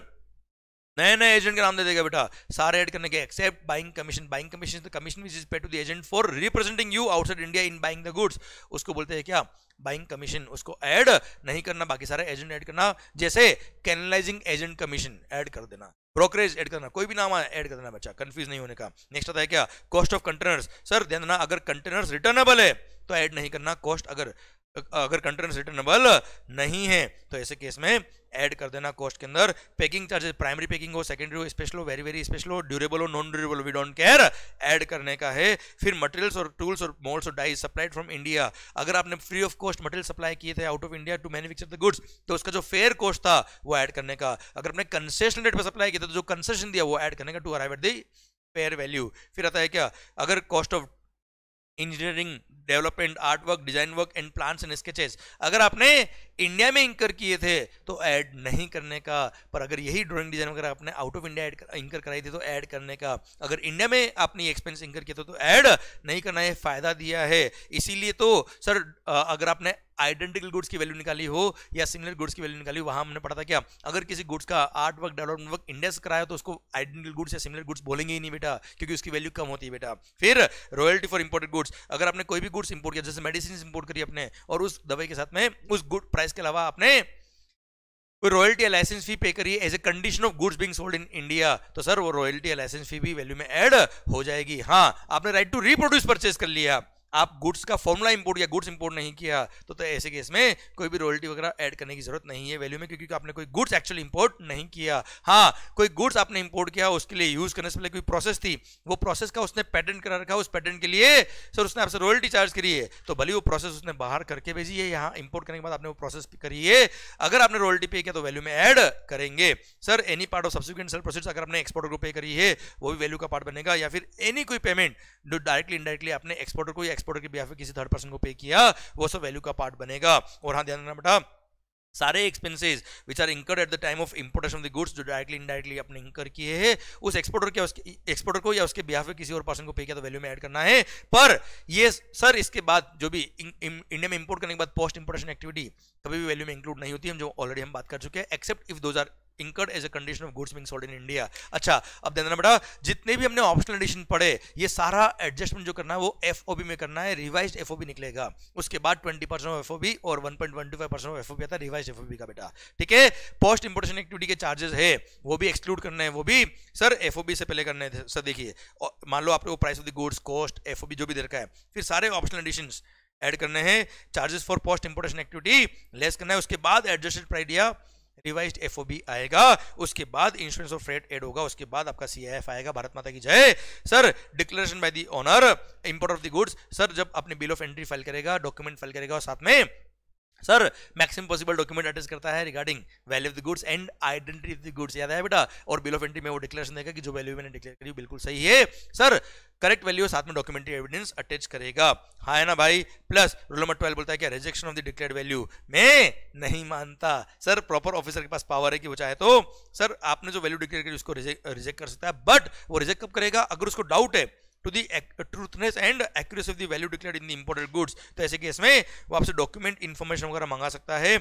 नए नए एजेंट का नाम दे देगा बेटा सारे ऐड करने के except buying commission buying commission the commission which is pay to the agent for representing you outside India in buying the goods उसको बोलते हैं क्या बाइंग कमीशन उसको ऐड नहीं करना बाकी सारे एजेंट ऐड करना जैसे कैनलाइजिंग एजेंट कमीशन ऐड कर देना ब्रोकरेज ऐड करना कोई भी नाम ऐड कर देना बच्चा कंफ्यूज नहीं होने का नेक्स्ट आता है क्या कॉस्ट ऑफ कंटेनर्स सर ध्यान देना अगर कंटेनर्स रिटर्नेबल है तो ऐड नहीं करना कॉस्ट अगर अगर कंटेनर रिटर्नेबल नहीं है तो ऐसे केस में ऐड कर देना कॉस्ट के अंदर पैकिंग चार्जेस प्राइमरी पैकिंग हो सेकेंडरी हो स्पेशल हो वेरी वेरी स्पेशल हो ड्यूरेबल हो non durable we don't care add करने का है फिर मटेरियल्स और टूल्स और मोल्स और डाइज सप्लाइड फ्रॉम इंडिया अगर आपने free of cost material supply किए थे out of India to manufacture the goods तो उसका जो फेयर कॉस्ट था वो ऐड करने का अगर आपने कंसेशन रेट पर सप्लाई किया था तो जो कंसेशन दिया वो ऐड करने का to arrive at the fair value फिर आता है क्या अगर cost of engineering development art work design work and plans and sketches अगर आपने इंडिया में इंकर किए थे तो ऐड नहीं करने का पर अगर यही ड्राइंग डिजाइन वगैरह आपने आउट ऑफ इंडिया इंकर कराई थी तो ऐड करने का अगर इंडिया में आपने एक्सपेंस इंकर किया था तो ऐड नहीं करना है फायदा दिया है इसीलिए तो सर अगर आपने आइडेंटिकल गुड्स की वैल्यू निकाली हो या सिमिलर गुड्स की वैल्यू निकाली हो वहां हमने पढ़ा था क्या अगर किसी गुड्स का art work development work India से कराया तो उसको आइडेंटिकल गुड्स या सिमिलर गुड्स बोलेंगे ही नहीं बेटा क्योंकि उसकी वैल्यू कम होती है बेटा फिर रॉयल्टी फॉर इंपोर्टेड गुड्स अगर आपने कोई भी गुड्स इंपोर्ट किया जैसे मेडिसिन इंपोर्ट करी अपने और उस दवाई के साथ में उस गुड है इसके अलावा आपने कोई रॉयल्टी या लाइसेंस फी पे करिए as a condition of goods being sold in India तो सर वो रॉयल्टी या लाइसेंस फी भी वैल्यू में एड हो जाएगी हाँ आपने राइट टू रिप्रोड्यूस परचेज कर लिया आप गुड्स का फॉर्मूला इंपोर्ट या गुड्स इंपोर्ट नहीं किया तो, तो ऐसे केस में कोई भी रॉयल्टी वगैरह ऐड करने की जरूरत नहीं है वैल्यू में क्योंकि आपने कोई गुड्स एक्चुअल इंपोर्ट नहीं किया हाँ कोई गुड्स आपने इंपोर्ट किया उसके लिए यूज करने से पहले कोई प्रोसेस थी वो प्रोसेस का उसने पेटेंट करा रखा उस पेटेंट के लिए सर उसने आपसे रॉयल्टी चार्ज करी है तो भले वो प्रोसेस उसने बाहर करके भेजी है यहाँ इंपोर्ट करने के बाद आपने वो प्रोसेस करी है अगर आपने रॉयल्टी पे किया तो वैल्यू में एड करेंगे sir any part of subsequent sale process अगर आपने एक्सपोर्टर को पे करी है वो भी वैल्यू का पार्ट बनेगा या फिर एनी कोई पेमेंट जो डायरेक्टली इनडायरेक्टली आपने एक्सपोर्टर को एक्सपोर्टर के बिहार बिहाफ किसी थर्ड पर्सन को पे किया वो सब वैल्यू का पार्ट बनेगा और हाँ ध्यान देना बेटा सारे expenses which are incurred at the time of importation of the goods जो डायरेक्टली इनडायरेक्टली अपने इंकर किए हैं उस एक्सपोर्टर के उसके एक्सपोर्टर को या उसके बिहार में किसी और पर्सन को पे किया तो वैल्यू में ऐड करना है पर ये सर इसके बाद जो भी इंडिया में इंपोर्ट करने के बाद पोस्ट इंपोर्टेशन एक्टिविटी कभी भी वैल्यू में इंक्लूड नहीं होती हम जो ऑलरेडी हम बात कर चुके हैं except if though are incurred as a condition of goods being sold in India अच्छा अब देना बेटा जितने भी हमने ऑप्शनल एडिशन पढ़े ये सारा एडजस्टमेंट जो करना है वो एफ में करना है रिवाइज एफ निकलेगा उसके बाद ट्वेंटी परसेंट ऑफ एफ और one point one five percent of F आता है रिवाइज एफ का बेटा ठीक है पोस्ट इंपोर्टेशन एक्टिविटी के चार्जेस है वो भी एक्सक्लूड करने हैं वो भी सर एफ से पहले करने हैं सर देखिए मान लो आपने वो price of the goods cost F जो भी दे रखा है फिर सारे ऑप्शनल एडिशन एड करने हैं charges for post importation activity less करना है उसके बाद एडजस्टेड प्राइडिया रिवाइज एफ आएगा उसके बाद इंश्योरेंस ऑफ फ्रेट एड होगा उसके बाद आपका सी आएगा भारत माता की जय sir declaration by the owner import of the goods sir जब अपने बिल ऑफ एंट्री फाइल करेगा डॉक्यूमेंट फाइल करेगा और साथ में sir maximum possible document attach करता है regarding value of the goods and identity of the goods याद है बेटा और बिल ऑफ एंट्री में वो डिक्लेरेशन देगा कि जो वैल्यू मैंने डिक्लेयर करी बिल्कुल सही है सर करेक्ट वैल्यू साथ में डॉक्यूमेंट्री एविडेंस अटैच करेगा हाँ है ना भाई प्लस रूल नंबर ट्वेल्व बोलता है क्या rejection of the declared value मैं नहीं मानता सर प्रॉपर ऑफिसर के पास पावर है कि वो चाहे तो सर आपने जो वैल्यू डिक्लेयर करी उसको रिजेक्ट कर सकता है बट वो रिजेक्ट कब करेगा अगर उसको डाउट है to the truthness and accuracy of the value declare in the imported goods तो ऐसे केस में वो आपसे डॉक्यूमेंट इन्फॉर्मेशन वगैरह मंगा सकता है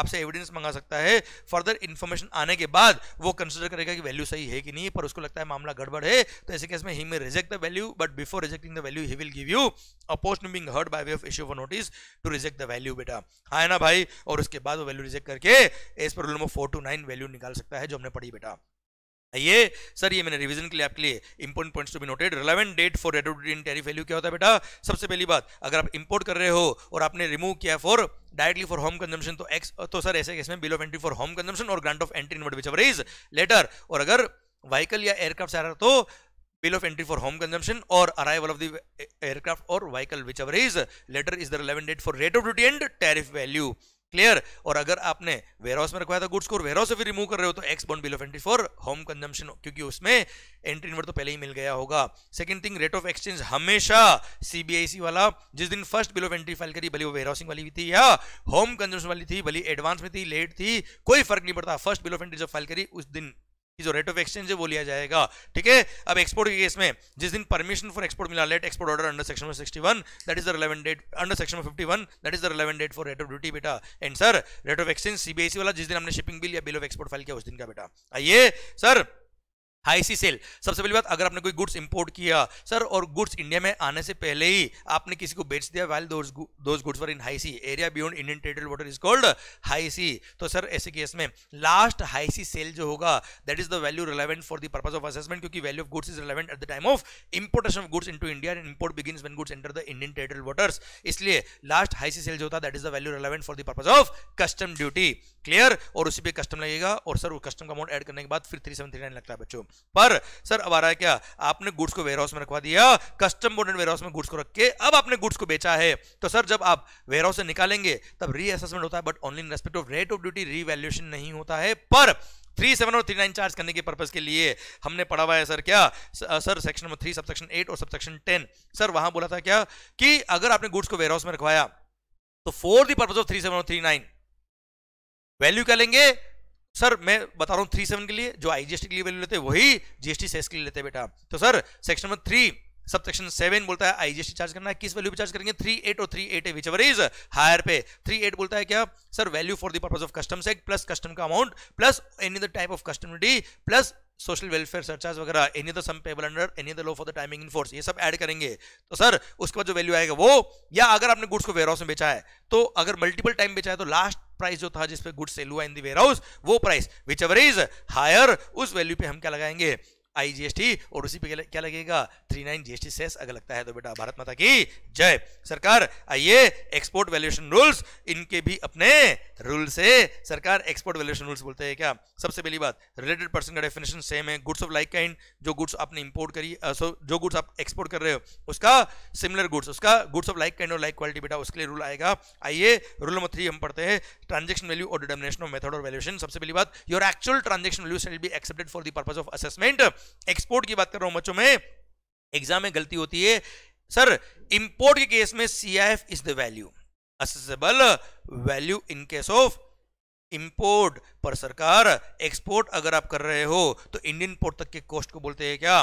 आपसे एविडेंस मंगा सकता है फर्दर इन्फॉर्मेशन आने के बाद वो कंसिडर करेगा कि वैल्यू सही है कि नहीं पर उसको लगता है मामला गड़बड़ है तो ऐसे केस में he may reject the value but before rejecting the value he will give you a अपोस्ट being heard by way of issue of notice to reject the value बेटा हाँ ना भाई और उसके बाद वो वैल्यू रिजेक्ट करके as per rule number four to nine value निकाल सकता है जो हमने पढ़ी बेटा ये सर ये मैंने रिवीजन के लिए आपके लिए important points to be noted relevant date for in tariff value क्या होता है बेटा सबसे पहली बात अगर आप इंपोर्ट कर रहे हो और आपने रिमूव किया for directly for home consumption तो एक्स तो सर ऐसे केस में bill of entry for home consumption और grant of entry inward which is later और अगर व्हीकल या एयरक्राफ्ट आ रहा तो bill of entry for home home और अराइवल ऑफ द एयरक्राफ्ट और vehicle which whichever is later is the relevant date for rate of duty and tariff value clear और अगर आपने वेयरहाउस में रखवाया था गुड्स को वेयरहाउस से फिर रिमूव कर रहे हो तो ex bond below twenty four home consumption क्योंकि उसमें एंट्री नंबर तो पहले ही मिल गया होगा second thing rate of exchange हमेशा सीबीआईसी वाला जिस दिन फर्स्ट बिलो ट्वेंटी फाइल करी भले वो वेयरहाउसिंग वाली भी थी या होम कंजम्पशन वाली थी भली एडवांस में थी लेट थी कोई फर्क नहीं पड़ता फर्स्ट बिलो ट्वेंटी जब फाइल करी उस दिन कि जो रेट ऑफ एक्सचेंज है वो लिया जाएगा ठीक है अब एक्सपोर्ट के केस में जिस दिन परमिशन फॉर एक्सपोर्ट मिला let export order under section sixty one that is the relevant date under section fifty one that is the relevant date for rate of duty बेटा and sir rate of exchange CBSE वाला जिस दिन हमने shipping bill या bill of export file किया उस दिन का बेटा आइए सर हाईसी सेल सबसे पहली बात अगर आपने कोई गुड्स इंपोर्ट किया सर और गुड्स इंडिया में आने से पहले ही आपने किसी को बेच दिया well those goods were in high sea area beyond Indian territorial water is called high sea तो सर ऐसे केस में लास्ट हाईसी सेल जो होगा that is the value relevant for the purpose of assessment क्योंकि value of goods is relevant at the time of importation of goods to India and import begins when goods enter the Indian territorial waters इसलिए last high sea sale जो होता है that is the value relevant for the purpose of custom duty clear और उसी पे custom लगेगा और sir वो कस्टम का अमाउंट ऐड करने के बाद फिर थ्री सेवन थ्री नाइन लगता है बच्चों पर सर अब आ रहा है क्या आपने गुड्स को वेयरहाउस में रखवा दिया कस्टम बोर्डेड एंड वेयरहाउस में गुड्स को रख के अब आपने गुड्स को बेचा है तो सर जब आप वेयरहाउस से निकालेंगे तब रीअसेसमेंट होता है but only in respect of rate of duty revaluation नहीं होता है पर थ्री सेवन और थ्री नाइन चार्ज करने के पर्पज के लिए हमने पढ़ा हुआ है सर क्या sir section number three subsection eight और सबसेक्शन टेन सर वहां बोला था क्या कि अगर आपने गुड्स को वेयरहाउस में रखवाया तो for the purpose of three seven और थ्री नाइन वैल्यू क्या लेंगे सर मैं बता रहा हूं थ्री सेवन के लिए जो आईजीएसटी के लिए वैल्यू लेते हैं वही जीएसटी सेस के लिए लेते हैं बेटा तो sir section number three sub section seven बोलता है आईजीएसटी चार्ज करना है किस वैल्यू पे चार्ज करेंगे थ्री एट और three eight which ever is higher पे थ्री एट बोलता है क्या sir value for the purpose of customs act plus custom का amount plus any the type of custom duty plus social welfare surcharge वगैरह any the sum payable under any the law for the timing in force ये सब add करेंगे तो sir उसके बाद जो value आएगा वो या अगर आपने गुड्स को वेयर हाउस में बेचा है तो अगर मल्टीपल टाइम बेचा है तो लास्ट प्राइस जो था जिस पे गुड्स सेल हुआ इन द वेयर हाउस वो price which ever is higher उस वैल्यू पे हम क्या लगाएंगे आई जीएसटी और उसी पे क्या लगेगा थ्री नाइन जीएसटी सेस अगर लगता है तो बेटा भारत माता की जय सरकार आइए एक्सपोर्ट वैल्यूएशन रूल्स इनके भी अपने रूल से सरकार एक्सपोर्ट वैल्यूएशन रूल्स बोलते हैं क्या सबसे पहली बात रिलेटेड पर्सन का डेफिनेशन सेम है गुड्स ऑफ लाइक काइंड जो गुड्स आपने इंपोर्ट करी सो जो गुड्स आप एक्सपोर्ट कर रहे हो उसका सिमिलर गुड्स उसका गुड्स ऑफ लाइक काइंड और लाइक क्वालिटी बेटा उसके लिए रूल आएगा आइए रूल नंबर थ्री हम पढ़ते हैं ट्रांजेक्शन वैल्यू और डिटर्मिनेशन ऑफ मेथड और वैल्यूएशन सबसे पहली बात your actual transaction value shall be accepted for the purpose of assessment export की बात कर रहा हूं बच्चों में एग्जाम में गलती होती है सर इंपोर्ट के केस में C I F is the value assessable value in case of import पर सरकार एक्सपोर्ट अगर आप कर रहे हो तो इंडियन पोर्ट तक के कॉस्ट को बोलते हैं क्या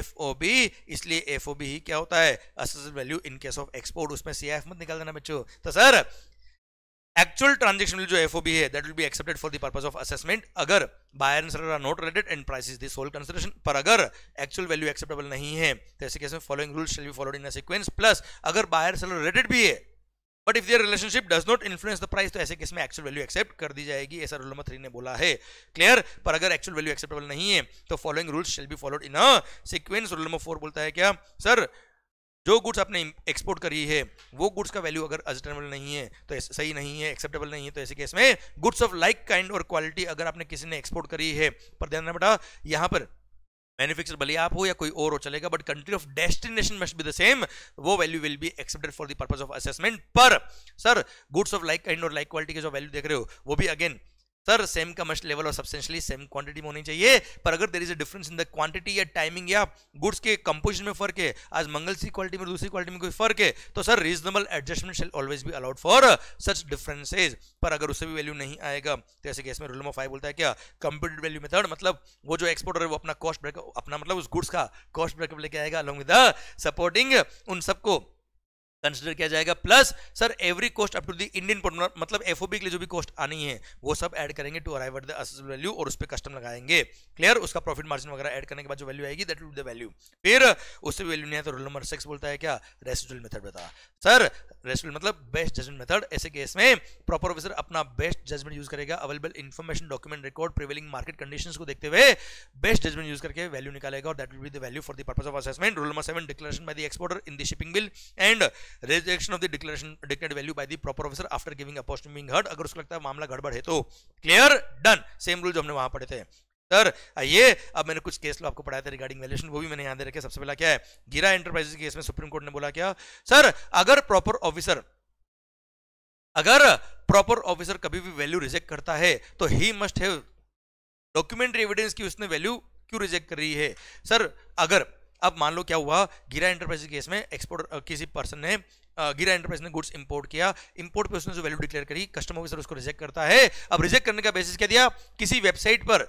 एफ ओ बी इसलिए एफ ओ बी ही क्या होता है assessable value in case of export उसमें सी आई एफ मत निकाल देना बच्चों तो सर एक्चुअल ट्रांजेक्शन जो एफ ओबी है that will be accepted for the purpose of assessment अगर buyer and seller are not related and price is this consideration पर अगर एक्चुअल वैल्यू एक्सेप्टेबल नहीं है तो ऐसे case following rule shell be followed in a plus अगर buyer seller related भी है but if there relationship does not influence the price तो ऐसे केस में एक्चुअल वैल्यू एक्सेप्ट कर दी जाएगी ऐसा रूल नंबर थ्री ने बोला है क्लियर पर अगर एक्चुअल वैल्यू एक्सेप्टेबल नहीं है तो following rules shall be followed in a sequence rule number four बोलता है क्या सर जो गुड्स आपने एक्सपोर्ट करी है वो गुड्स का वैल्यू अगर अजटेबल नहीं है तो सही नहीं है एक्सेप्टेबल नहीं है तो ऐसे केस में गुड्स ऑफ लाइक काइंड और क्वालिटी अगर आपने किसी ने एक्सपोर्ट करी है पर ध्यान रखना बेटा यहाँ पर मैन्युफैक्चर भले आप हो या कोई और हो चलेगा but country of destination must be the same वो value will be accepted for the purpose of assessment पर sir goods of like kind और लाइक क्वालिटी के जो वैल्यू देख रहे हो वो भी अगेन सर सेम का मस्ट लेवल और सब्सटेंशियली सेम क्वांटिटी में होनी चाहिए पर अगर there is a difference in the quantity या टाइमिंग या गुड्स के कंपोजिशन में फर्क है आज मंगल सी क्वालिटी में दूसरी क्वालिटी में कोई फर्क है तो sir reasonable adjustment shall always भी अलाउड फॉर सच डिफरेंसेज पर अगर उससे भी वैल्यू नहीं आएगा तो ऐसे केस में रूल नंबर फाइव बोलता है क्या कंप्यूटेड वैल्यू मेथड मतलब वो जो एक्सपोर्टर है वो अपना कॉस्ट ब्रेकअप अपना मतलब उस गुड्स का कॉस्ट ब्रेकअप लेके आएगा अलॉन्ग विद सपोर्टिंग उन सबको कंसिडर किया जाएगा plus sir every cost up to the Indian port मतलब एफओबी के लिए जो भी कॉस्ट आनी है वो सब ऐड करेंगे to arrive at the assessable value और उस पर कस्टम लगाएंगे क्लियर उसका प्रॉफिट मार्जिन वगैरह ऐड करने के बाद जो वैल्यू आएगी दट द वैल्यू फिर उससे वैल्यू नहीं है तो रूल नंबर सिक्स बोलता है क्या रेसिडुअल मेथड बता सर रेसिडुअल मतलब बेस्ट जजमेंट मेथड ऐसे केस में प्रॉपर ऑफिसर अपना बेस्ट जजमेंट यूज करेगा available information document record prevailing market condition को देखते हुए बेस्ट जजमेंट यूज करके वैल्यू निकालेगा और that will be the value for the purpose of assessment rule number seven declaration by the exporter in the shipping bill and rejection of the declaration declared value by the proper officer after giving opportunity being heard अगर उसको लगता है मामला गड़बड़ है तो clear done same rule जो हमने वहां पढ़े थे सर ये अब मैंने कुछ केस लो आपको पढ़ाया था रिगार्डिंग वैल्यूशन वो भी मैंने याद रखे सबसे पहला क्या है गिरा एंटरप्राइजेस केस में सुप्रीम कोर्ट ने बोला क्या सर अगर प्रॉपर ऑफिसर अगर प्रॉपर ऑफिसर कभी भी वैल्यू रिजेक्ट करता है तो he must have documentary evidence की उसने वैल्यू क्यों रिजेक्ट कर रही है सर अगर अब मान लो क्या हुआ गिरा इंटरप्राइज केस में एक्सपोर्ट किसी पर्सन ने गिरा एंटरप्राइज ने गुड्स इंपोर्ट किया इंपोर्ट पे उसने जो वैल्यू डिक्लेयर करी कस्टमर ऑफिसर उसको रिजेक्ट करता है अब रिजेक्ट करने का बेसिस क्या दिया किसी वेबसाइट पर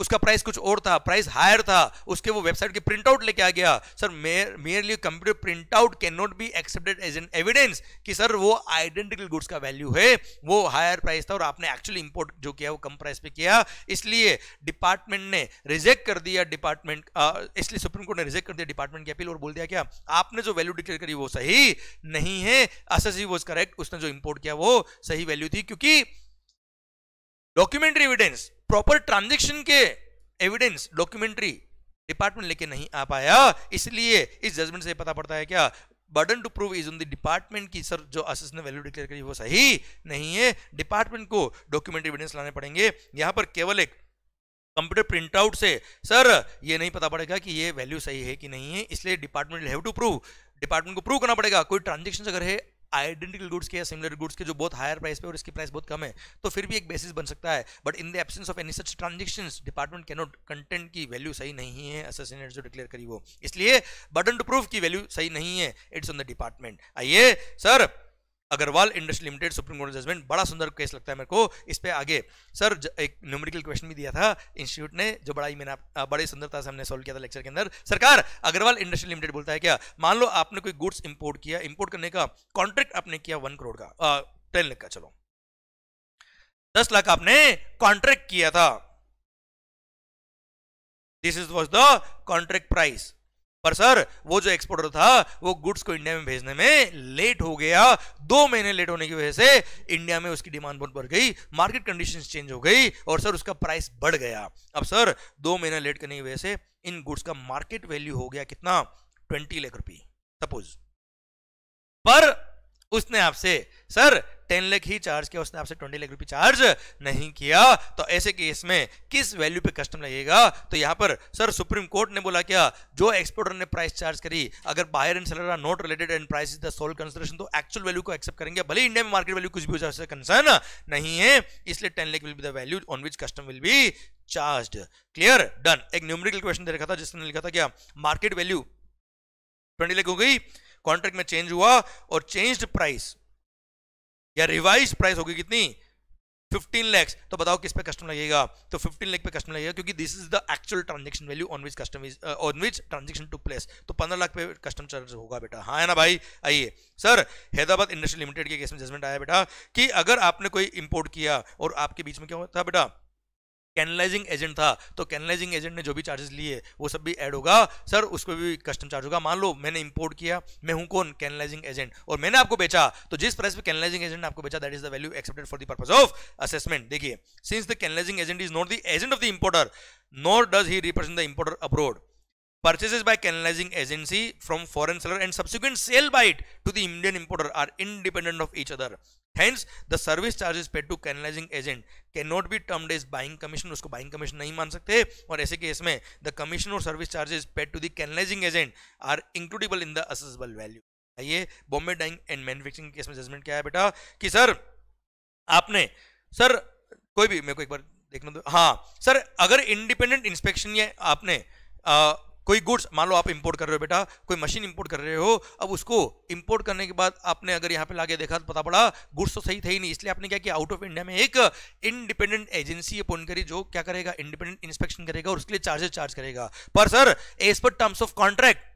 उसका प्राइस कुछ और था प्राइस हायर था उसके वो वेबसाइट के प्रिंट आउट लेके आ गया sir merely computer print out can not be accepted as an evidence कि सर वो आइडेंटिकल गुड्स का वैल्यू है वो हायर प्राइस था और आपने एक्चुअली इंपोर्ट जो किया वो कम प्राइस पे किया इसलिए डिपार्टमेंट ने रिजेक्ट कर दिया डिपार्टमेंट इसलिए सुप्रीम कोर्ट ने रिजेक्ट कर दिया डिपार्टमेंट की अपील और बोल दिया क्या आपने जो वैल्यू डिक्लेयर करी वो सही नहीं है अससी वॉज करेक्ट उसने जो इंपोर्ट किया वो सही वैल्यू थी क्योंकि डॉक्यूमेंट्री एविडेंस प्रॉपर ट्रांजेक्शन के एविडेंस डॉक्यूमेंट्री डिपार्टमेंट लेके नहीं आ पाया इसलिए इस जजमेंट से पता पड़ता है क्या burden to prove is on the department की सर जो असिस ने वैल्यू डिक्लेयर करी वो सही नहीं है डिपार्टमेंट को डॉक्यूमेंट्री एविडेंस लाने पड़ेंगे यहां पर केवल एक कंप्यूटर प्रिंटआउट से सर ये नहीं पता पड़ेगा कि ये वैल्यू सही है कि नहीं है इसलिए department have to prove department को प्रूव करना पड़ेगा कोई ट्रांजेक्शन अगर है आइडेंटिकल गुड्स के या सिमिलर गुड्स के जो बहुत हायर प्राइस पे और इसकी प्राइस बहुत कम है तो फिर भी एक बेसिस बन सकता है but in the absence of any such transaction department cannot content की वैल्यू सही नहीं है असेसिनेट जो डिक्लेयर करी वो इसलिए बटन टू प्रूफ की वैल्यू सही नहीं है इट्स ऑन द डिपार्टमेंट आइए sir Agarwal industry limited Supreme Court judgement बड़ा सुंदर केस लगता है मेरे को इस पे आगे सर एक न्यूमेरिकल क्वेश्चन भी दिया था इंस्टीट्यूट ने जो बड़ा ही मैंने आप बड़ी सुंदरता से हमने सोल्व किया था लेक्चर के अंदर सरकार अग्रवाल इंडस्ट्री लिमिटेड बोलता है क्या मान लो आपने कोई गुड्स इंपोर्ट किया इंपोर्ट करने का कॉन्ट्रैक्ट आपने किया वन करोड़ का टेन लाख का चलो दस लाख आपने कॉन्ट्रैक्ट किया था this is was the contract price पर सर वो जो एक्सपोर्टर था वो गुड्स को इंडिया में भेजने में लेट हो गया दो महीने लेट होने की वजह से इंडिया में उसकी डिमांड बहुत बढ़ गई मार्केट कंडीशन चेंज हो गई और सर उसका प्राइस बढ़ गया अब सर दो महीने लेट करने की वजह से इन गुड्स का मार्केट वैल्यू हो गया कितना ट्वेंटी लाख रुपये सपोज पर उसने आपसे सर टेन लेख ही चार्ज किया उसने आपसे ट्वेंटी लेख रुपये चार्ज नहीं किया तो ऐसे केस में किस वैल्यू पे कस्टम लगेगा तो यहाँ पर सर सुप्रीम कोर्ट ने बोला क्या जो एक्सपोर्टर ने प्राइस चार्ज करी अगर buyer and seller not related and price is the sole consideration तो एक्चुअल वैल्यू को एक्सेप्ट करेंगे भले इंडिया में मार्केट वैल्यू कुछ भी हो जाए कंसर्न नहीं है इसलिए ten lakh will be the value on which custom will be charge clear done एक न्यूमरिकल क्वेश्चन दे रखा था जिसने लिखा था क्या मार्केट वैल्यू ट्वेंटी लाख हो गई कॉन्ट्रैक्ट में चेंज हुआ और चेंज्ड प्राइस या रिवाइज प्राइस होगी कितनी 15 लैक्स तो बताओ किस पे कस्टम लगेगा तो 15 uh, तो लाख पे कस्टम लगेगा क्योंकि this is the actual transaction value on which custom is on which transaction to place तो 15 लाख पे कस्टम चार्ज होगा बेटा हाँ है ना भाई आइए सर हैदराबाद इंडस्ट्री लिमिटेड के केस में जजमेंट आया बेटा कि अगर आपने कोई इंपोर्ट किया और आपके बीच में क्या होता बेटा कैनलाइजिंग एजेंट था तो कैनलाइजिंग एजेंट ने जो भी चार्जेस लिए वो सब भी ऐड होगा सर उसको भी कस्टम चार्ज होगा मान लो मैंने इंपोर्ट किया मैं हूं कौन कैनलाइजिंग एजेंट और मैंने आपको बेचा तो जिस प्राइस पे कैनलाइजिंग एजेंट ने आपको बेचा that is the value accepted for the purpose of assessment देखिए since the canalizing agent is not the agent of the importer not does he represent the importer abroad purchases by canalizing agency from foreign seller and subsequent sale by it to the Indian importer are independent of each other. Hence the service charges paid to canalizing agent can not be termed as buying commission उसको buying commission नहीं मान सकते और ऐसे case में the commission और service charges paid to the canalizing agent are includable in the assessable value आइए Bombay dyeing and manufacturing case में जजमेंट क्या है बेटा कि सर आपने सर कोई भी मेरे को एक बार देखना दो हाँ सर अगर इंडिपेंडेंट इंस्पेक्शन या आपने कोई गुड्स मान लो आप इंपोर्ट कर रहे हो बेटा कोई मशीन इंपोर्ट कर रहे हो अब उसको इंपोर्ट करने के बाद आपने अगर यहाँ पे लाके देखा तो पता पड़ा गुड्स तो सही थे ही नहीं इसलिए आपने क्या किया आउट ऑफ इंडिया में एक इंडिपेंडेंट एजेंसी अपॉइंट करी जो क्या करेगा इंडिपेंडेंट इंस्पेक्शन करेगा और उसके लिए चार्जेस चार्ज करेगा पर sir as per terms of contract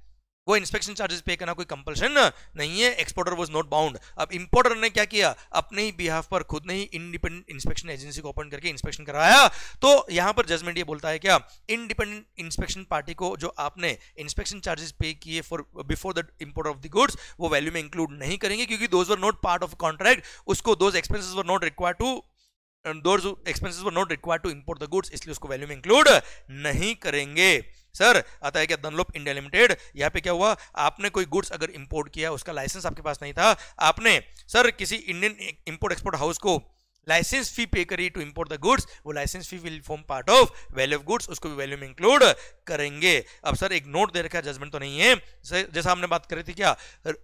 वो इंस्पेक्शन चार्जेस पे करना कोई कंपल्शन नहीं है एक्सपोर्टर वॉज नॉट बाउंड अब इंपोर्टर ने क्या किया अपने ही बिहाफ पर खुद ने ही इंडिपेंडेंट इंस्पेक्शन एजेंसी को ओपन करके इंस्पेक्शन कराया तो यहां पर जजमेंट ये बोलता है क्या इंडिपेंडेंट इंस्पेक्शन पार्टी को जो आपने इंस्पेक्शन चार्जेस पे किए for before the importer of the goods वो वैल्यू में इंक्लूड नहीं करेंगे क्योंकि those were not part of contract उसको those expenses were not require to those expenses were not require to import the goods इसलिए उसको value में include नहीं करेंगे सर आता है क्या धनलोप इंडिया लिमिटेड यहाँ पे क्या हुआ आपने कोई गुड्स अगर इंपोर्ट किया उसका लाइसेंस आपके पास नहीं था आपने सर किसी इंडियन इंपोर्ट एक्सपोर्ट हाउस को लाइसेंस फी पे करी टू इंपोर्ट द गुड्स वो licence fee will form part of value of goods उसको भी वैल्यू में इंक्लूड करेंगे अब सर एक नोट दे रखा है जजमेंट तो नहीं है जैसा हमने बात करी थी क्या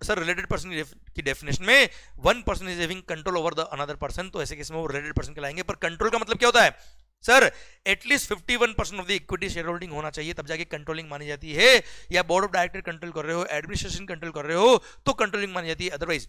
सर रिलेटेड पर्सन की डेफिनेशन में one person is having control over the another person तो ऐसे केस में वो रिलेटेड पर्सन कहलाएंगे पर कंट्रोल का मतलब क्या होता है sir at least one percent of the equity share holding होना चाहिए तब जाके कंट्रोलिंग मानी जाती है या बोर्ड ऑफ डायरेक्टर कंट्रोल कर रहे हो एडमिनिस्ट्रेशन कंट्रोल कर रहे हो तो कंट्रोलिंग मानी जाती है अदरवाइज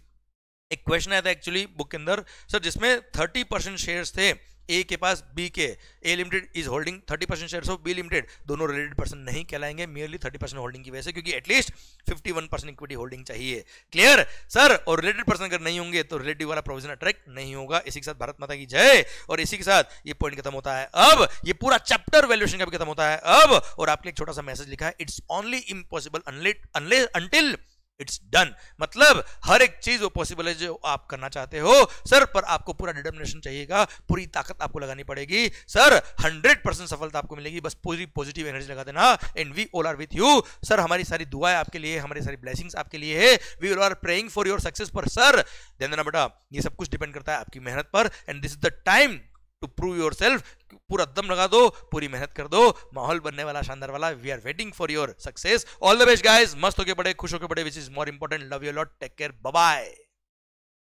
एक क्वेश्चन आया था एक्चुअली बुक के अंदर सर जिसमें थर्टी परसेंट शेयर्स थे ए के पास बी के A limited is holding 30 percent share of B limited दोनों रिलेटेड पर्सन नहीं कहलाएंगे मेयरली 30 परसेंट होल्डिंग की वजह से क्योंकि एटलीस्ट 51 परसेंट इक्विटी होल्डिंग चाहिए क्लियर सर और रिलेटेड पर्सन अगर नहीं होंगे तो रिलेटिव वाला प्रोविजन अट्रैक्ट नहीं होगा इसी के साथ भारत माता की जय और इसी के साथ ये पॉइंट खत्म होता है अब ये पूरा चैप्टर वैल्यूशन का भी खत्म होता है अब और आपने एक छोटा सा मैसेज लिखा है it's only impossible unless unless until it's done मतलब हर एक चीज वो पॉसिबल है जो आप करना चाहते हो सर पर आपको पूरा डिटर्मिनेशन चाहिएगा पूरी ताकत आपको लगानी पड़ेगी सर हंड्रेड परसेंट सफलता आपको मिलेगी बस पूरी पॉजिटिव एनर्जी लगा देना and we all are with you sir हमारी सारी दुआएं आपके लिए हमारी सारी ब्लेसिंग्स आपके लिए है we all are praying for your success पर सर ध्यान देना बेटा ये सब कुछ डिपेंड करता है आपकी मेहनत पर and this is the time to prove yourself पूरा दम लगा दो पूरी मेहनत कर दो माहौल बनने वाला शानदार वाला we are waiting for your success all the best guys मस्त होके बड़े खुश होके बड़े which is more important love your lot take care bye